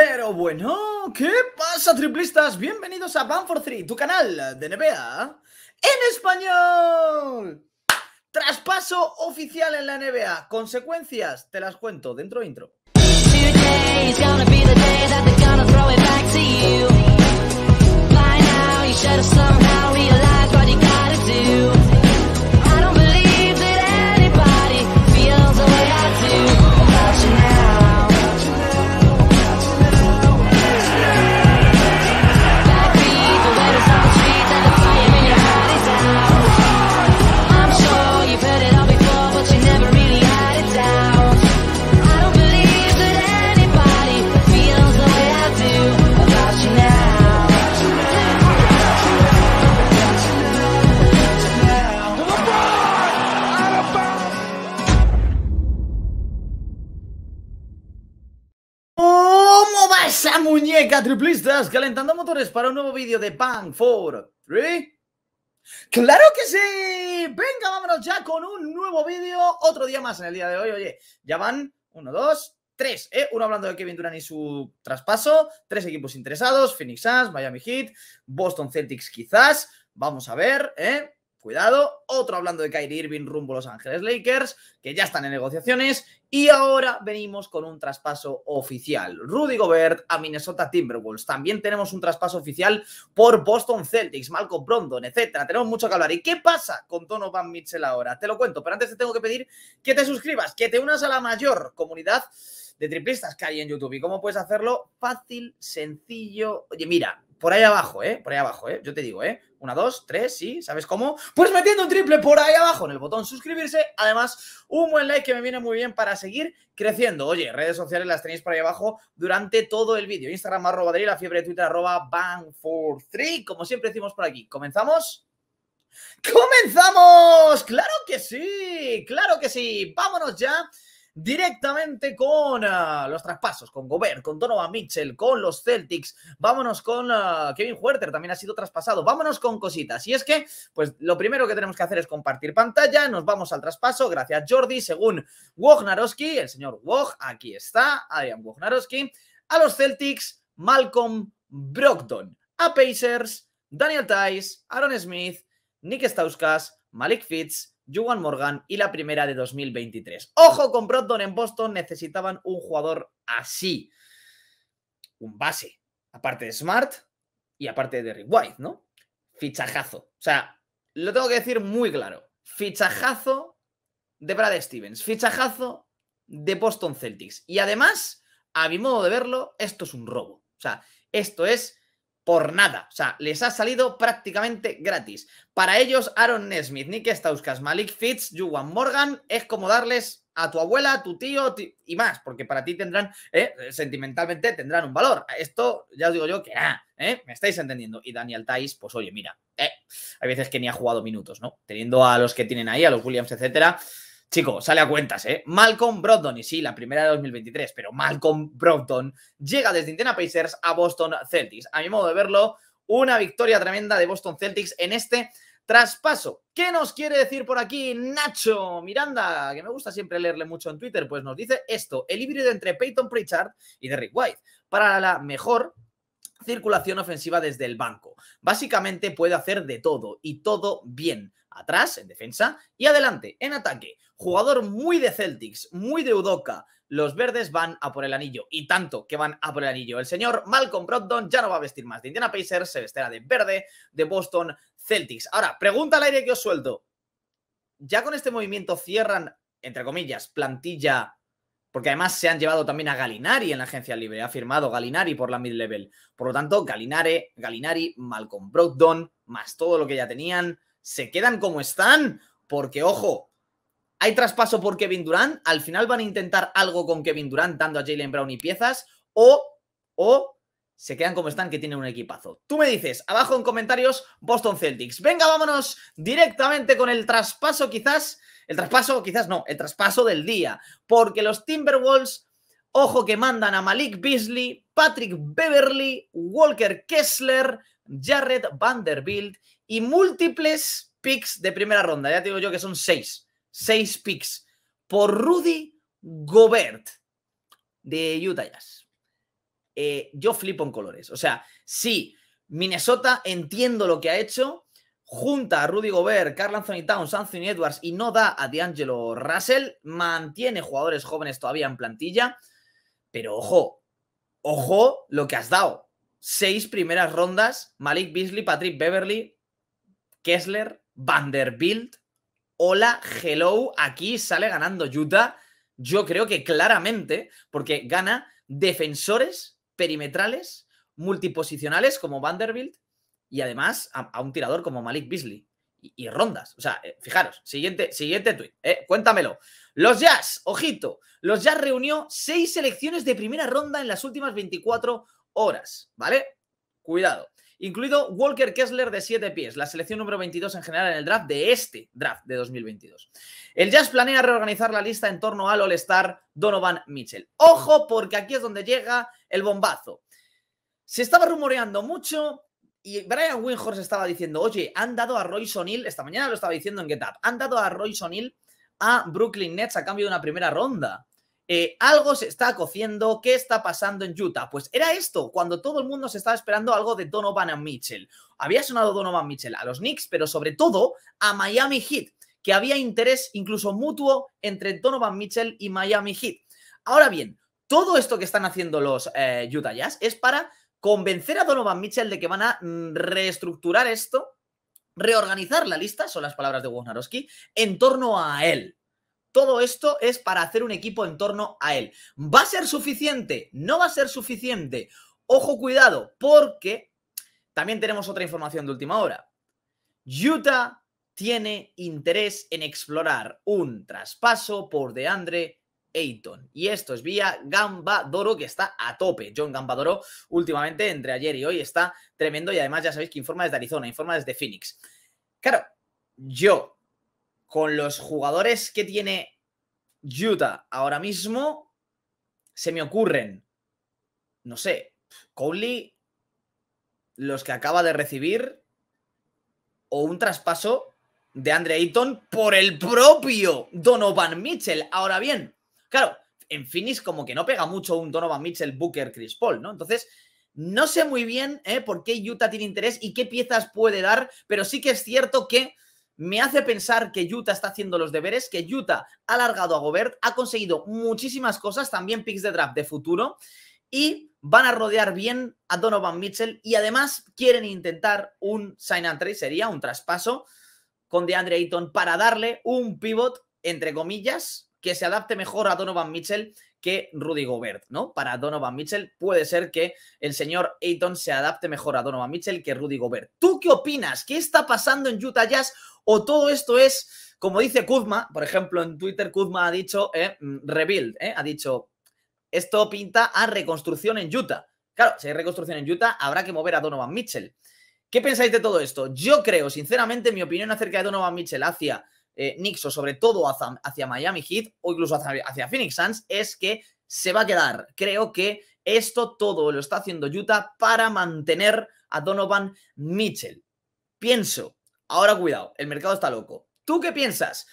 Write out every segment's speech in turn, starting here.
Pero bueno, ¿qué pasa triplistas? Bienvenidos a Ban for 3, tu canal de NBA en español. Traspaso oficial en la NBA. Consecuencias, te las cuento dentro intro. triplistas calentando motores para un nuevo vídeo de pan for Three. ¡Claro que sí! Venga, vámonos ya con un nuevo vídeo, otro día más en el día de hoy. Oye, ya van uno, dos, tres, ¿eh? Uno hablando de Kevin Durant y su traspaso, tres equipos interesados, Phoenix Suns, Miami Heat, Boston Celtics quizás, vamos a ver, ¿eh? Cuidado, otro hablando de Kyrie Irving rumbo a Los Ángeles Lakers, que ya están en negociaciones, y ahora venimos con un traspaso oficial. Rudy Gobert a Minnesota Timberwolves. También tenemos un traspaso oficial por Boston Celtics, Malcolm Brondon, etcétera. Tenemos mucho que hablar. ¿Y qué pasa con Donovan Mitchell ahora? Te lo cuento, pero antes te tengo que pedir que te suscribas, que te unas a la mayor comunidad de triplistas que hay en YouTube. ¿Y cómo puedes hacerlo? Fácil, sencillo. Oye, mira, por ahí abajo, ¿eh? Por ahí abajo, ¿eh? Yo te digo, ¿eh? Una, dos, tres, sí, ¿sabes cómo? Pues metiendo un triple por ahí abajo en el botón suscribirse. Además, un buen like que me viene muy bien para seguir creciendo. Oye, redes sociales las tenéis por ahí abajo durante todo el vídeo. Instagram arroba la fiebre Twitter arroba bang43. Como siempre decimos por aquí, ¿comenzamos? ¡Comenzamos! ¡Claro que sí! ¡Claro que sí! ¡Vámonos ya! directamente con ah, los traspasos, con Gobert, con Donovan Mitchell, con los Celtics. Vámonos con ah, Kevin Huerter, también ha sido traspasado. Vámonos con cositas. Y es que, pues lo primero que tenemos que hacer es compartir pantalla. Nos vamos al traspaso. Gracias, Jordi. Según Wojnarowski, el señor Woj, aquí está, Adrian Wognarowski, a los Celtics, Malcolm Brogdon, a Pacers, Daniel Tice, Aaron Smith, Nick Stauskas, Malik Fitz, Juan Morgan y la primera de 2023. Ojo con Brogdon en Boston, necesitaban un jugador así. Un base. Aparte de Smart y aparte de Rick White, ¿no? Fichajazo. O sea, lo tengo que decir muy claro. Fichajazo de Brad Stevens. Fichajazo de Boston Celtics. Y además, a mi modo de verlo, esto es un robo. O sea, esto es por nada. O sea, les ha salido prácticamente gratis. Para ellos, Aaron Nesmith, Nick Stauskas, Malik Fitz, Juwan Morgan, es como darles a tu abuela, a tu tío y más, porque para ti tendrán, eh, sentimentalmente tendrán un valor. Esto ya os digo yo que ah, eh, me estáis entendiendo. Y Daniel Tais, pues oye, mira, eh, hay veces que ni ha jugado minutos, ¿no? Teniendo a los que tienen ahí, a los Williams, etcétera, Chico, sale a cuentas, ¿eh? Malcolm Brogdon, y sí, la primera de 2023, pero Malcolm Brogdon llega desde Indiana Pacers a Boston Celtics. A mi modo de verlo, una victoria tremenda de Boston Celtics en este traspaso. ¿Qué nos quiere decir por aquí Nacho Miranda? Que me gusta siempre leerle mucho en Twitter, pues nos dice esto, el híbrido entre Peyton Pritchard y Derrick White para la mejor circulación ofensiva desde el banco. Básicamente puede hacer de todo y todo bien atrás en defensa y adelante en ataque jugador muy de Celtics, muy de Udoca. Los verdes van a por el anillo, y tanto que van a por el anillo. El señor Malcolm Brogdon ya no va a vestir más de Indiana Pacers, se vestirá de verde de Boston Celtics. Ahora, pregunta al aire que os suelto. Ya con este movimiento cierran, entre comillas, plantilla, porque además se han llevado también a Galinari en la agencia libre, ha firmado Galinari por la mid-level. Por lo tanto, Galinare, Galinari, Malcolm Brogdon, más todo lo que ya tenían, se quedan como están, porque ojo, ¿Hay traspaso por Kevin Durant? ¿Al final van a intentar algo con Kevin Durant dando a Jalen Brown y piezas? ¿O, o se quedan como están que tienen un equipazo? Tú me dices, abajo en comentarios, Boston Celtics. Venga, vámonos directamente con el traspaso quizás, el traspaso quizás no, el traspaso del día, porque los Timberwolves, ojo que mandan a Malik Beasley, Patrick Beverly, Walker Kessler, Jared Vanderbilt y múltiples picks de primera ronda. Ya te digo yo que son seis seis picks por Rudy Gobert de Utah eh, yo flipo en colores. O sea, sí, Minnesota entiendo lo que ha hecho, junta a Rudy Gobert, Carl Anthony Towns, Anthony Edwards y no da a D'Angelo Russell, mantiene jugadores jóvenes todavía en plantilla, pero ojo, ojo lo que has dado. Seis primeras rondas, Malik Beasley, Patrick Beverly, Kessler, Vanderbilt, hola, hello, aquí sale ganando Utah. Yo creo que claramente, porque gana defensores perimetrales, multiposicionales como Vanderbilt y además a, un tirador como Malik Beasley. Y, rondas. O sea, eh, fijaros, siguiente, siguiente tuit. Eh, cuéntamelo. Los Jazz, ojito, los Jazz reunió seis selecciones de primera ronda en las últimas 24 horas, ¿vale? Cuidado incluido Walker Kessler de 7 pies, la selección número 22 en general en el draft de este draft de 2022. El Jazz planea reorganizar la lista en torno al All-Star Donovan Mitchell. Ojo, porque aquí es donde llega el bombazo. Se estaba rumoreando mucho y Brian Windhorst estaba diciendo, oye, han dado a Roy O'Neill, esta mañana lo estaba diciendo en GetUp, han dado a Roy O'Neill a Brooklyn Nets a cambio de una primera ronda. Eh, algo se está cociendo, ¿qué está pasando en Utah? Pues era esto, cuando todo el mundo se estaba esperando algo de Donovan Mitchell. Había sonado Donovan Mitchell a los Knicks, pero sobre todo a Miami Heat, que había interés incluso mutuo entre Donovan Mitchell y Miami Heat. Ahora bien, todo esto que están haciendo los eh, Utah Jazz es para convencer a Donovan Mitchell de que van a mm, reestructurar esto, reorganizar la lista, son las palabras de Wojnarowski, en torno a él. Todo esto es para hacer un equipo en torno a él. ¿Va a ser suficiente? ¿No va a ser suficiente? Ojo, cuidado, porque también tenemos otra información de última hora. Utah tiene interés en explorar un traspaso por DeAndre Ayton. Y esto es vía Gambadoro, que está a tope. John Gambadoro, últimamente, entre ayer y hoy, está tremendo. Y además, ya sabéis que informa desde Arizona, informa desde Phoenix. Claro, yo con los jugadores que tiene Utah ahora mismo, se me ocurren, no sé, Cowley, los que acaba de recibir, o un traspaso de Andre Ayton por el propio Donovan Mitchell. Ahora bien, claro, en Phoenix como que no pega mucho un Donovan Mitchell, Booker, Chris Paul, ¿no? Entonces, no sé muy bien ¿eh? por qué Utah tiene interés y qué piezas puede dar, pero sí que es cierto que me hace pensar que Utah está haciendo los deberes, que Utah ha alargado a Gobert, ha conseguido muchísimas cosas, también picks de draft de futuro, y van a rodear bien a Donovan Mitchell y además quieren intentar un sign and trade, sería un traspaso con DeAndre Ayton para darle un pivot, entre comillas, que se adapte mejor a Donovan Mitchell que Rudy Gobert, ¿no? Para Donovan Mitchell puede ser que el señor Ayton se adapte mejor a Donovan Mitchell que Rudy Gobert. ¿Tú qué opinas? ¿Qué está pasando en Utah Jazz? ¿O todo esto es, como dice Kuzma, por ejemplo, en Twitter Kuzma ha dicho, eh, mm, rebuild, eh, ha dicho, esto pinta a reconstrucción en Utah. Claro, si hay reconstrucción en Utah, habrá que mover a Donovan Mitchell. ¿Qué pensáis de todo esto? Yo creo, sinceramente, mi opinión acerca de Donovan Mitchell hacia eh, Nixo, sobre todo hacia, Miami Heat o incluso hacia, Phoenix Suns, es que se va a quedar. Creo que esto todo lo está haciendo Utah para mantener a Donovan Mitchell. Pienso, ahora cuidado, el mercado está loco. ¿Tú qué piensas?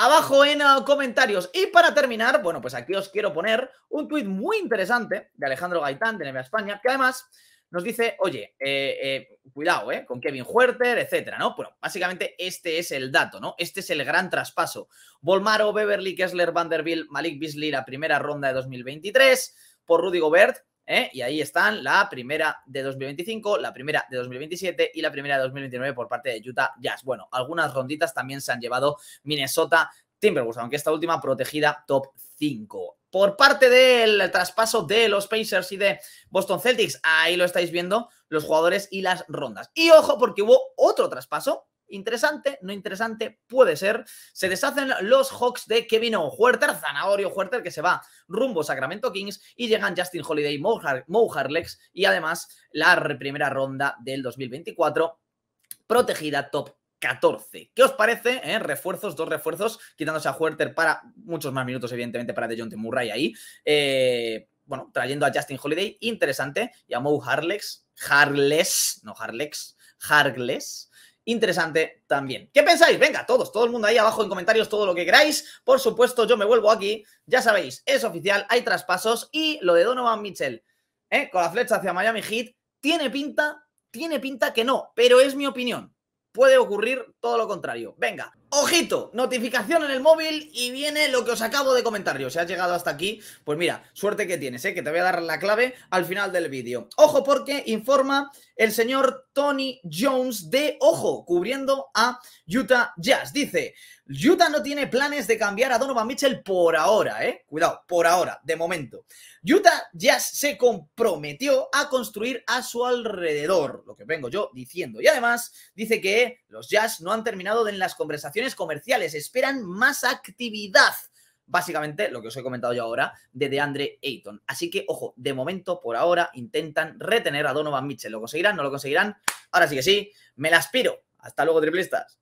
abajo en ah, comentarios. Y para terminar, bueno, pues aquí os quiero poner un tuit muy interesante de Alejandro Gaitán de NBA España, que además nos dice, oye, eh, eh, cuidado, eh, Con Kevin Huerter, etcétera, ¿no? Bueno, básicamente este es el dato, ¿no? Este es el gran traspaso. Volmaro, Beverly, Kessler, Vanderbilt, Malik Beasley, la primera ronda de 2023 por Rudy Gobert, ¿Eh? Y ahí están la primera de 2025, la primera de 2027 y la primera de 2029 por parte de Utah Jazz. Bueno, algunas ronditas también se han llevado Minnesota Timberwolves, aunque esta última protegida top 5 por parte del traspaso de los Pacers y de Boston Celtics. Ahí lo estáis viendo, los jugadores y las rondas. Y ojo, porque hubo otro traspaso. Interesante, no interesante, puede ser. Se deshacen los Hawks de Kevin Huerter, Zanahorio Huerter, que se va rumbo Sacramento Kings y llegan Justin Holiday, Mo, y además la primera ronda del 2024 protegida top 14. ¿Qué os parece? Eh, refuerzos, dos refuerzos, quitándose a Huerter para muchos más minutos, evidentemente, para De Murray ahí. Eh, bueno, trayendo a Justin Holiday, interesante, y a Mo Harlex, Harles, no Harlex, harles interesante también. ¿Qué pensáis? Venga, todos, todo el mundo ahí abajo en comentarios, todo lo que queráis. Por supuesto, yo me vuelvo aquí, ya sabéis, es oficial, hay traspasos y lo de Donovan Mitchell, eh, con la flecha hacia Miami Heat, tiene pinta, tiene pinta que no, pero es mi opinión puede ocurrir todo lo contrario. Venga, Ojito, notificación en el móvil y viene lo que os acabo de comentar yo. Si has llegado hasta aquí, pues mira, suerte que tienes, ¿eh? que te voy a dar la clave al final del vídeo. Ojo porque informa el señor Tony Jones de Ojo, cubriendo a Utah Jazz. Dice, Utah no tiene planes de cambiar a Donovan Mitchell por ahora, ¿eh? Cuidado, por ahora, de momento. Utah Jazz se comprometió a construir a su alrededor, lo que vengo yo diciendo. Y además dice que los Jazz no han terminado en las conversaciones comerciales, esperan más actividad. Básicamente lo que os he comentado yo ahora de DeAndre Ayton. Así que, ojo, de momento, por ahora, intentan retener a Donovan Mitchell. ¿Lo conseguirán? ¿No lo conseguirán? Ahora sí que sí, me las piro. Hasta luego, triplistas.